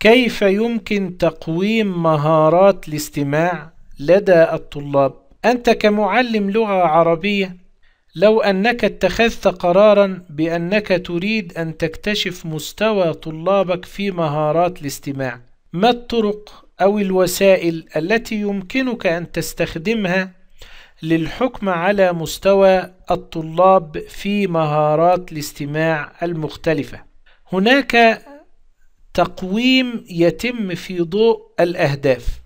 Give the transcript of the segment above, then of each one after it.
كيف يمكن تقويم مهارات الاستماع لدى الطلاب انت كمعلم لغه عربيه لو انك اتخذت قرارا بانك تريد ان تكتشف مستوى طلابك في مهارات الاستماع ما الطرق او الوسائل التي يمكنك ان تستخدمها للحكم على مستوى الطلاب في مهارات الاستماع المختلفه هناك تقويم يتم في ضوء الأهداف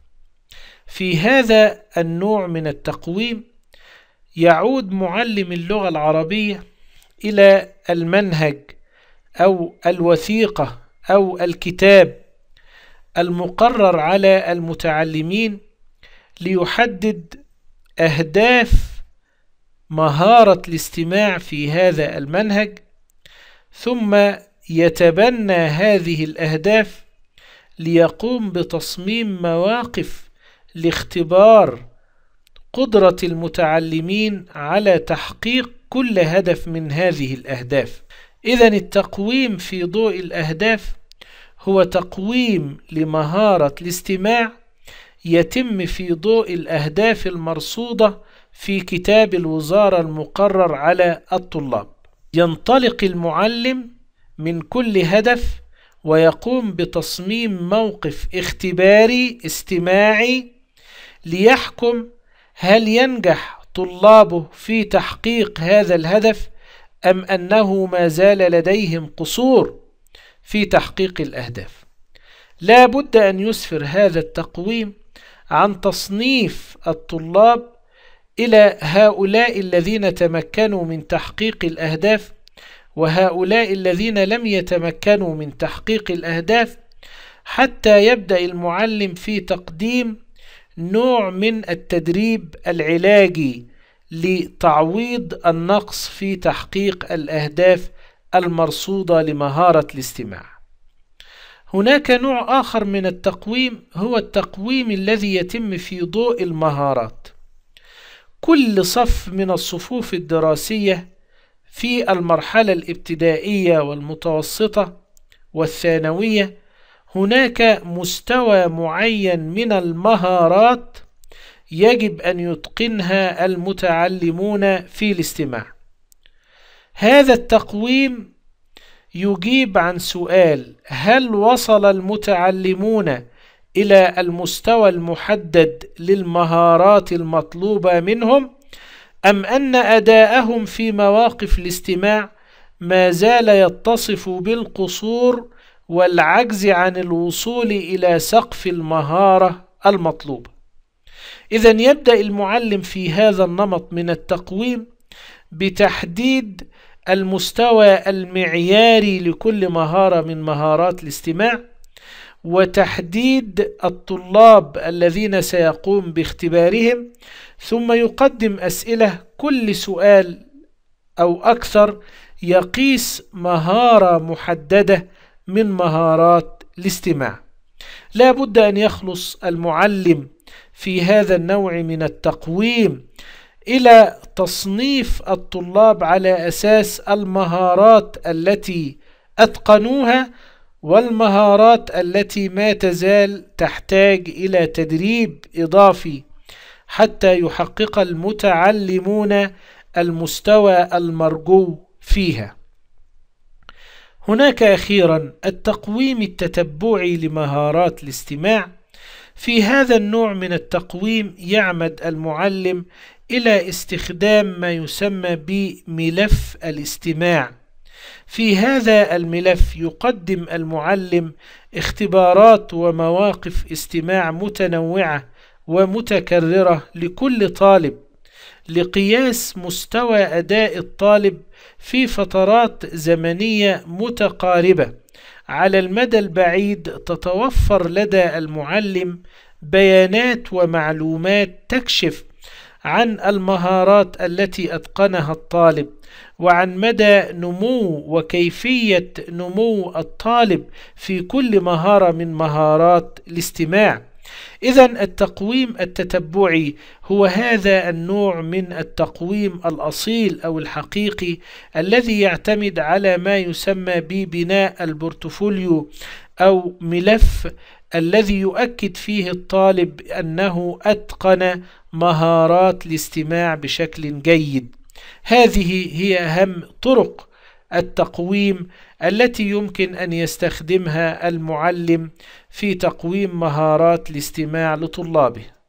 في هذا النوع من التقويم يعود معلم اللغة العربية إلى المنهج أو الوثيقة أو الكتاب المقرر على المتعلمين ليحدد أهداف مهارة الاستماع في هذا المنهج ثم يتبنى هذه الأهداف ليقوم بتصميم مواقف لاختبار قدرة المتعلمين على تحقيق كل هدف من هذه الأهداف إذا التقويم في ضوء الأهداف هو تقويم لمهارة الاستماع يتم في ضوء الأهداف المرصودة في كتاب الوزارة المقرر على الطلاب ينطلق المعلم من كل هدف ويقوم بتصميم موقف اختباري استماعي ليحكم هل ينجح طلابه في تحقيق هذا الهدف أم أنه ما زال لديهم قصور في تحقيق الأهداف لا بد أن يسفر هذا التقويم عن تصنيف الطلاب إلى هؤلاء الذين تمكنوا من تحقيق الأهداف وهؤلاء الذين لم يتمكنوا من تحقيق الأهداف حتى يبدأ المعلم في تقديم نوع من التدريب العلاجي لتعويض النقص في تحقيق الأهداف المرصودة لمهارة الاستماع. هناك نوع آخر من التقويم هو التقويم الذي يتم في ضوء المهارات. كل صف من الصفوف الدراسية في المرحلة الابتدائية والمتوسطة والثانوية هناك مستوى معين من المهارات يجب أن يتقنها المتعلمون في الاستماع هذا التقويم يجيب عن سؤال هل وصل المتعلمون إلى المستوى المحدد للمهارات المطلوبة منهم؟ أم أن أداءهم في مواقف الاستماع ما زال يتصف بالقصور والعجز عن الوصول إلى سقف المهارة المطلوبة إذا يبدأ المعلم في هذا النمط من التقويم بتحديد المستوى المعياري لكل مهارة من مهارات الاستماع وتحديد الطلاب الذين سيقوم باختبارهم ثم يقدم أسئلة كل سؤال أو أكثر يقيس مهارة محددة من مهارات الاستماع لا بد أن يخلص المعلم في هذا النوع من التقويم إلى تصنيف الطلاب على أساس المهارات التي أتقنوها والمهارات التي ما تزال تحتاج إلى تدريب إضافي حتى يحقق المتعلمون المستوى المرجو فيها هناك أخيرا التقويم التتبعي لمهارات الاستماع في هذا النوع من التقويم يعمد المعلم إلى استخدام ما يسمى بملف الاستماع في هذا الملف يقدم المعلم اختبارات ومواقف استماع متنوعة ومتكررة لكل طالب لقياس مستوى أداء الطالب في فترات زمنية متقاربة على المدى البعيد تتوفر لدى المعلم بيانات ومعلومات تكشف عن المهارات التي أتقنها الطالب وعن مدى نمو وكيفية نمو الطالب في كل مهارة من مهارات الاستماع إذا التقويم التتبعي هو هذا النوع من التقويم الأصيل أو الحقيقي الذي يعتمد على ما يسمى ببناء البورتفوليو أو ملف الذي يؤكد فيه الطالب أنه أتقن مهارات الاستماع بشكل جيد هذه هي أهم طرق التقويم التي يمكن أن يستخدمها المعلم في تقويم مهارات الاستماع لطلابه